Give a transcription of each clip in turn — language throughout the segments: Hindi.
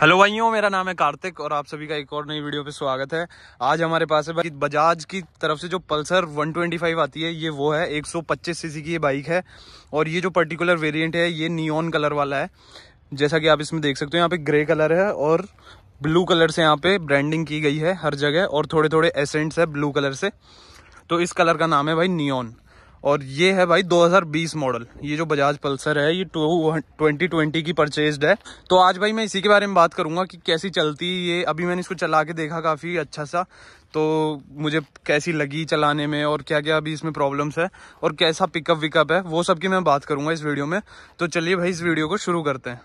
हेलो भाइयों मेरा नाम है कार्तिक और आप सभी का एक और नई वीडियो पे स्वागत है आज हमारे पास है भाई बजाज की तरफ से जो पल्सर 125 आती है ये वो है 125 सीसी की ये बाइक है और ये जो पर्टिकुलर वेरिएंट है ये नियॉन कलर वाला है जैसा कि आप इसमें देख सकते हो यहाँ पे ग्रे कलर है और ब्लू कलर से यहाँ पे ब्रांडिंग की गई है हर जगह और थोड़े थोड़े एसेंट्स है ब्लू कलर से तो इस कलर का नाम है भाई नियॉन और ये है भाई 2020 मॉडल ये जो बजाज पल्सर है ये टू ट्वेंटी ट्वेंटी की परचेज है तो आज भाई मैं इसी के बारे में बात करूंगा कि कैसी चलती ये अभी मैंने इसको चला के देखा काफ़ी अच्छा सा तो मुझे कैसी लगी चलाने में और क्या क्या अभी इसमें प्रॉब्लम्स है और कैसा पिकअप विकअप है वो सब की मैं बात करूंगा इस वीडियो में तो चलिए भाई इस वीडियो को शुरू करते हैं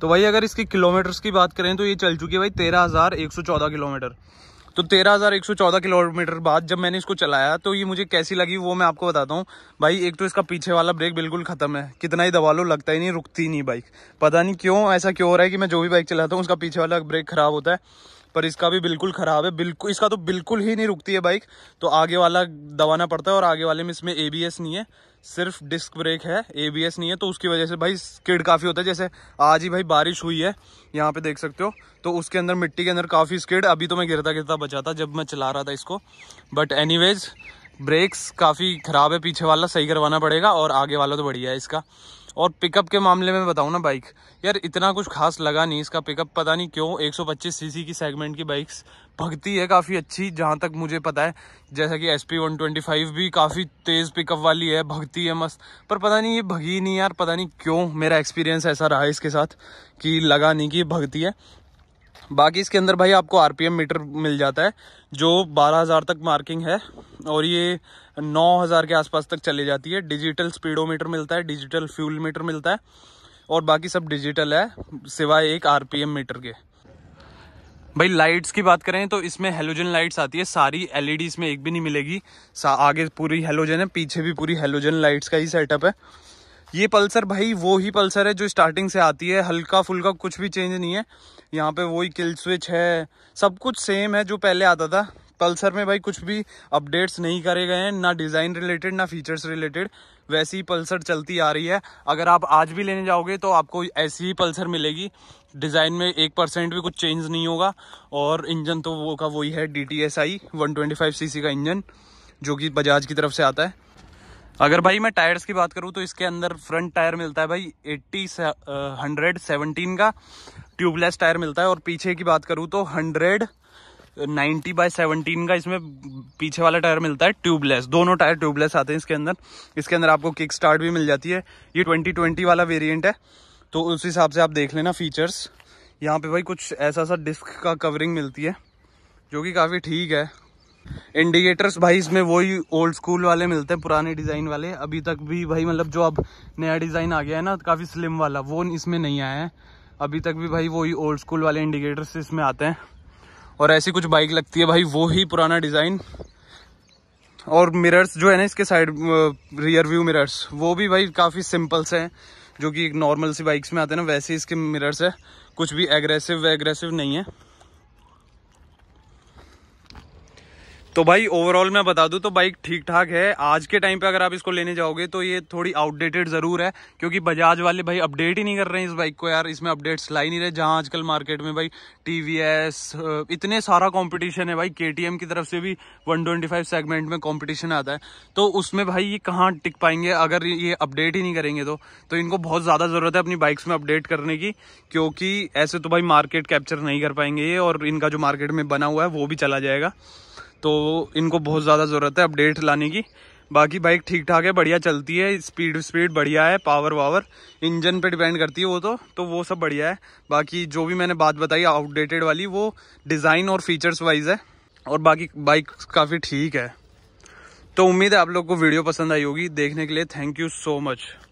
तो भाई अगर इसके किलोमीटर्स की बात करें तो ये चल चुकी है भाई तेरह किलोमीटर तो 13,114 किलोमीटर बाद जब मैंने इसको चलाया तो ये मुझे कैसी लगी वो मैं आपको बताता हूँ भाई एक तो इसका पीछे वाला ब्रेक बिल्कुल ख़त्म है कितना ही दबा लो लगता ही नहीं रुकती नहीं बाइक पता नहीं क्यों ऐसा क्यों हो रहा है कि मैं जो भी बाइक चलाता हूँ उसका पीछे वाला ब्रेक ख़राब होता है पर इसका भी बिल्कुल ख़राब है बिल्कुल इसका तो बिल्कुल ही नहीं रुकती है बाइक तो आगे वाला दबाना पड़ता है और आगे वाले में इसमें ए नहीं है सिर्फ डिस्क ब्रेक है ए नहीं है तो उसकी वजह से भाई स्किड काफ़ी होता है जैसे आज ही भाई बारिश हुई है यहाँ पे देख सकते हो तो उसके अंदर मिट्टी के अंदर काफ़ी स्किड अभी तो मैं गिरता गिरता बचा था जब मैं चला रहा था इसको बट एनी ब्रेक्स काफ़ी ख़राब है पीछे वाला सही करवाना पड़ेगा और आगे वाला तो बढ़िया है इसका और पिकअप के मामले में बताऊँ ना बाइक यार इतना कुछ खास लगा नहीं इसका पिकअप पता नहीं क्यों 125 सीसी की सेगमेंट की बाइक्स भगती है काफ़ी अच्छी जहाँ तक मुझे पता है जैसा कि एस पी भी काफ़ी तेज़ पिकअप वाली है भगती है मस्त पर पता नहीं ये भगी नहीं यार पता नहीं क्यों मेरा एक्सपीरियंस ऐसा रहा इसके साथ कि लगा नहीं कि भगती है बाकी इसके अंदर भाई आपको आरपीएम मीटर मिल जाता है जो 12000 तक मार्किंग है और ये 9000 के आसपास तक चली जाती है डिजिटल स्पीडोमीटर मिलता है डिजिटल फ्यूल मीटर मिलता है और बाकी सब डिजिटल है सिवाय एक आरपीएम मीटर के भाई लाइट्स की बात करें तो इसमें हेलोजन लाइट्स आती है सारी एलईडीज e में एक भी नहीं मिलेगी आगे पूरी हेलोजन है पीछे भी पूरी हेलोजन लाइट्स का ही सेटअप है ये पल्सर भाई वो ही पल्सर है जो स्टार्टिंग से आती है हल्का फुल्का कुछ भी चेंज नहीं है यहाँ पे वही किल स्विच है सब कुछ सेम है जो पहले आता था पल्सर में भाई कुछ भी अपडेट्स नहीं करे गए हैं ना डिज़ाइन रिलेटेड ना फीचर्स रिलेटेड वैसी ही पल्सर चलती आ रही है अगर आप आज भी लेने जाओगे तो आपको ऐसी ही पल्सर मिलेगी डिज़ाइन में एक परसेंट भी कुछ चेंज नहीं होगा और इंजन तो वो का वही है D T S I one twenty five C C का इंजन जो कि बजाज की तरफ से आता है अगर भाई मैं टायर्स की बात करूँ तो इसके अंदर फ्रंट टायर मिलता है भाई एट्टी हंड्रेड सेवनटीन का ट्यूबलेस टायर मिलता है और पीछे की बात करूँ तो हंड्रेड नाइन्टी बाय सेवनटीन का इसमें पीछे वाला टायर मिलता है ट्यूबलेस दोनों टायर ट्यूबलेस आते हैं इसके अंदर इसके अंदर आपको किक स्टार्ट भी मिल जाती है ये ट्वेंटी ट्वेंटी वाला वेरियंट है तो उस हिसाब से आप देख लेना फीचर्स यहाँ पे भाई कुछ ऐसा सा डिस्क का कवरिंग मिलती है जो कि काफ़ी ठीक है इंडिकेटर्स भाई इसमें वही ओल्ड स्कूल वाले मिलते हैं पुराने डिज़ाइन वाले अभी तक भी भाई मतलब जो अब नया डिज़ाइन आ गया है ना काफ़ी स्लिम वाला वो इसमें नहीं आया है अभी तक भी भाई वही ओल्ड स्कूल वाले इंडिकेटर्स इसमें आते हैं और ऐसी कुछ बाइक लगती है भाई वो ही पुराना डिज़ाइन और मिरर्स जो है ना इसके साइड रियर व्यू मिरर्स वो भी भाई काफ़ी सिंपल से हैं जो कि नॉर्मल सी बाइक्स में आते हैं ना वैसे इसके मिरर्स है कुछ भी एग्रेसिव एग्रेसिव नहीं है तो भाई ओवरऑल मैं बता दूं तो बाइक ठीक ठाक है आज के टाइम पे अगर आप इसको लेने जाओगे तो ये थोड़ी आउटडेटेड ज़रूर है क्योंकि बजाज वाले भाई अपडेट ही नहीं कर रहे हैं इस बाइक को यार इसमें अपडेट्स ला ही नहीं रहे जहाँ आजकल मार्केट में भाई टी इतने सारा कॉम्पिटिशन है भाई के की तरफ से भी वन सेगमेंट में कॉम्पिटिशन आता है तो उसमें भाई ये कहाँ टिक पाएंगे अगर ये अपडेट ही नहीं करेंगे तो, तो इनको बहुत ज़्यादा ज़रूरत है अपनी बाइक्स में अपडेट करने की क्योंकि ऐसे तो भाई मार्केट कैप्चर नहीं कर पाएंगे ये और इनका जो मार्केट में बना हुआ है वो भी चला जाएगा तो इनको बहुत ज़्यादा ज़रूरत है अपडेट लाने की बाकी बाइक ठीक ठाक है बढ़िया चलती है स्पीड स्पीड बढ़िया है पावर वावर इंजन पे डिपेंड करती है वो तो तो वो सब बढ़िया है बाकी जो भी मैंने बात बताई आउटडेटेड वाली वो डिज़ाइन और फीचर्स वाइज है और बाकी बाइक काफ़ी ठीक है तो उम्मीद है आप लोग को वीडियो पसंद आई होगी देखने के लिए थैंक यू सो मच